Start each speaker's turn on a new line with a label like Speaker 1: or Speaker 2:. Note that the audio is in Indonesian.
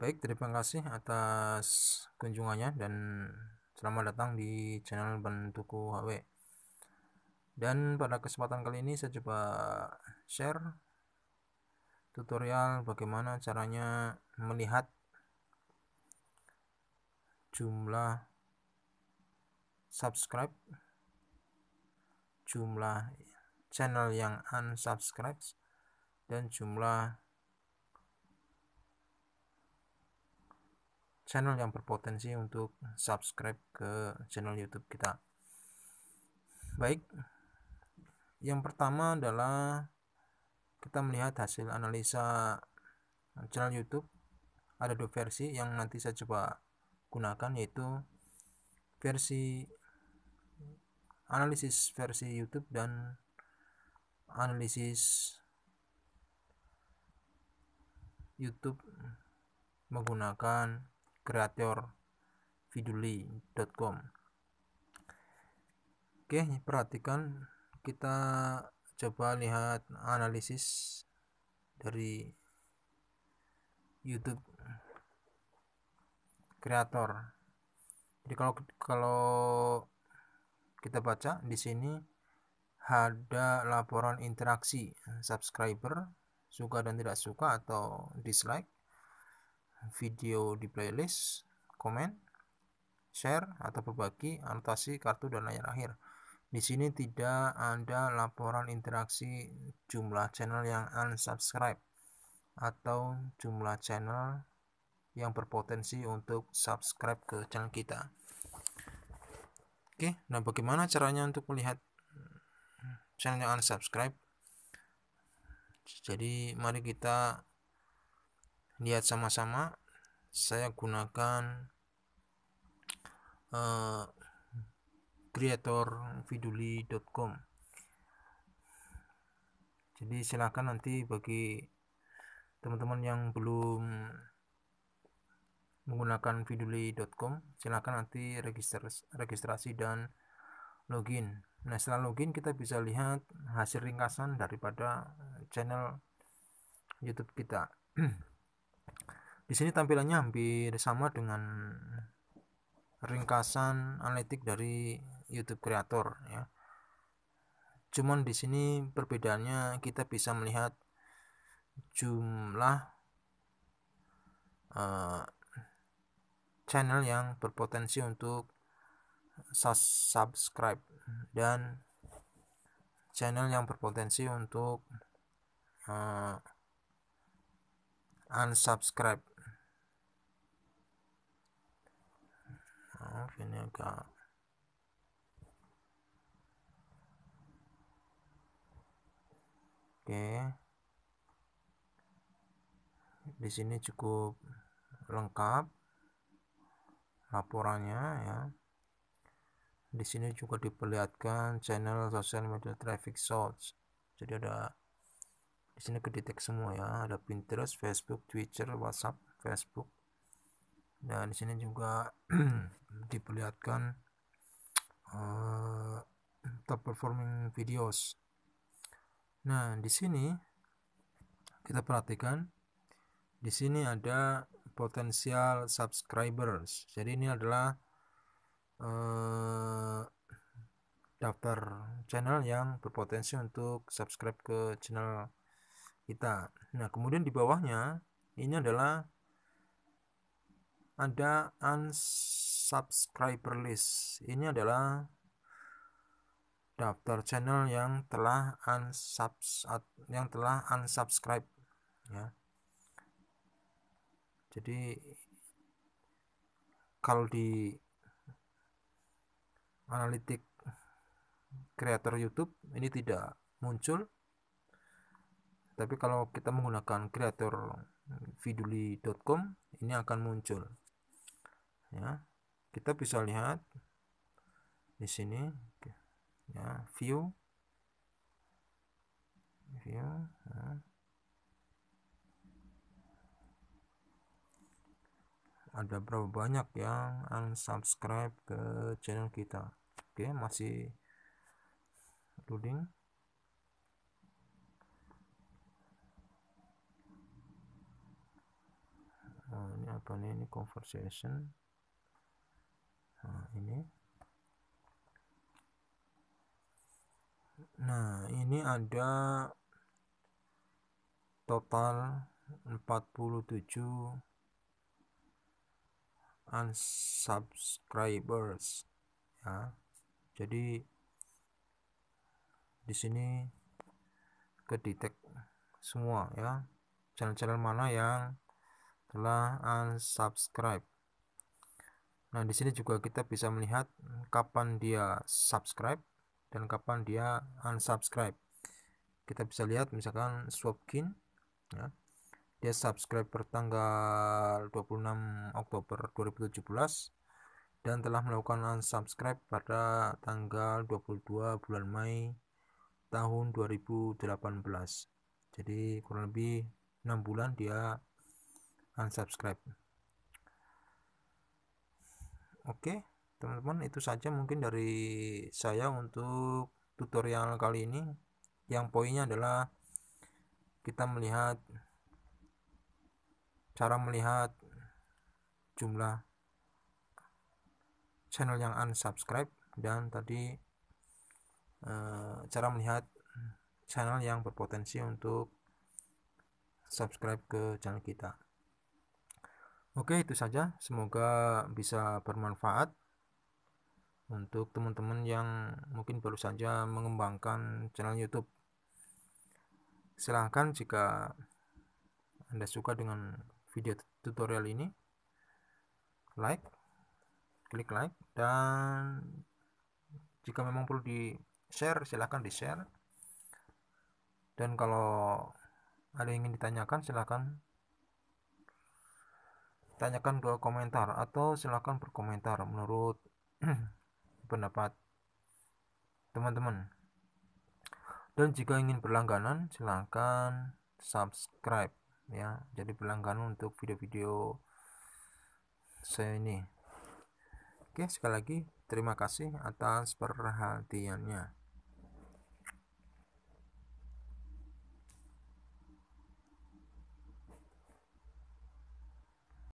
Speaker 1: Baik, terima kasih atas kunjungannya dan selamat datang di channel Bentuku HW. Dan pada kesempatan kali ini saya coba share tutorial bagaimana caranya melihat jumlah subscribe jumlah channel yang unsubscribe dan jumlah channel yang berpotensi untuk subscribe ke channel YouTube kita. Baik, yang pertama adalah kita melihat hasil analisa channel YouTube. Ada dua versi yang nanti saya coba gunakan yaitu versi analisis versi YouTube dan analisis YouTube menggunakan creatorviduli.com Oke perhatikan kita coba lihat analisis dari YouTube kreator. Jadi kalau kalau kita baca di sini ada laporan interaksi subscriber suka dan tidak suka atau dislike video di playlist, komen, share, atau berbagi, anotasi kartu dan layar akhir. Di sini tidak ada laporan interaksi jumlah channel yang unsubscribe atau jumlah channel yang berpotensi untuk subscribe ke channel kita. Oke, nah bagaimana caranya untuk melihat channel yang unsubscribe? Jadi mari kita lihat sama-sama saya gunakan uh, eh, creatorviduli.com jadi silahkan nanti bagi teman-teman yang belum menggunakan viduli.com silahkan nanti register registrasi dan login nah setelah login kita bisa lihat hasil ringkasan daripada channel youtube kita Di sini tampilannya hampir sama dengan ringkasan analitik dari YouTube Creator ya. Cuman di sini perbedaannya kita bisa melihat jumlah uh, channel yang berpotensi untuk subscribe dan channel yang berpotensi untuk uh, unsubscribe ini agak oke di sini cukup lengkap laporannya ya di sini juga diperlihatkan channel sosial media traffic source jadi ada di sini kedetek semua ya ada Pinterest, Facebook, Twitter, WhatsApp, Facebook, nah di sini juga diperlihatkan uh, top performing videos nah di sini kita perhatikan di sini ada potensial subscribers jadi ini adalah uh, daftar channel yang berpotensi untuk subscribe ke channel kita. Nah, kemudian di bawahnya ini adalah ada unsubscriber list ini adalah daftar channel yang telah unsubs yang telah unsubscribe ya jadi kalau di analitik creator YouTube ini tidak muncul tapi kalau kita menggunakan creator viduli.com ini akan muncul ya kita bisa lihat di sini ya view view ya. ada berapa banyak yang unsubscribe ke channel kita oke masih loading nah, ini apa nih ini conversation ini nah ini ada total 47 unsubscribers ya jadi di sini kedetek semua ya channel-channel mana yang telah unsubscribe Nah, di sini juga kita bisa melihat hmm, kapan dia subscribe dan kapan dia unsubscribe. Kita bisa lihat misalkan Swapkin ya. Dia subscribe pertanggal 26 Oktober 2017 dan telah melakukan unsubscribe pada tanggal 22 bulan Mei tahun 2018. Jadi kurang lebih 6 bulan dia unsubscribe oke teman-teman itu saja mungkin dari saya untuk tutorial kali ini yang poinnya adalah kita melihat cara melihat jumlah channel yang unsubscribe dan tadi e, cara melihat channel yang berpotensi untuk subscribe ke channel kita Oke, itu saja. Semoga bisa bermanfaat untuk teman-teman yang mungkin baru saja mengembangkan channel YouTube. Silahkan jika Anda suka dengan video tutorial ini, like, klik like, dan jika memang perlu di-share, silahkan di-share. Dan kalau ada yang ingin ditanyakan, silahkan tanyakan ke komentar atau silahkan berkomentar menurut pendapat teman-teman dan jika ingin berlangganan silahkan subscribe ya jadi berlangganan untuk video-video saya ini oke sekali lagi terima kasih atas perhatiannya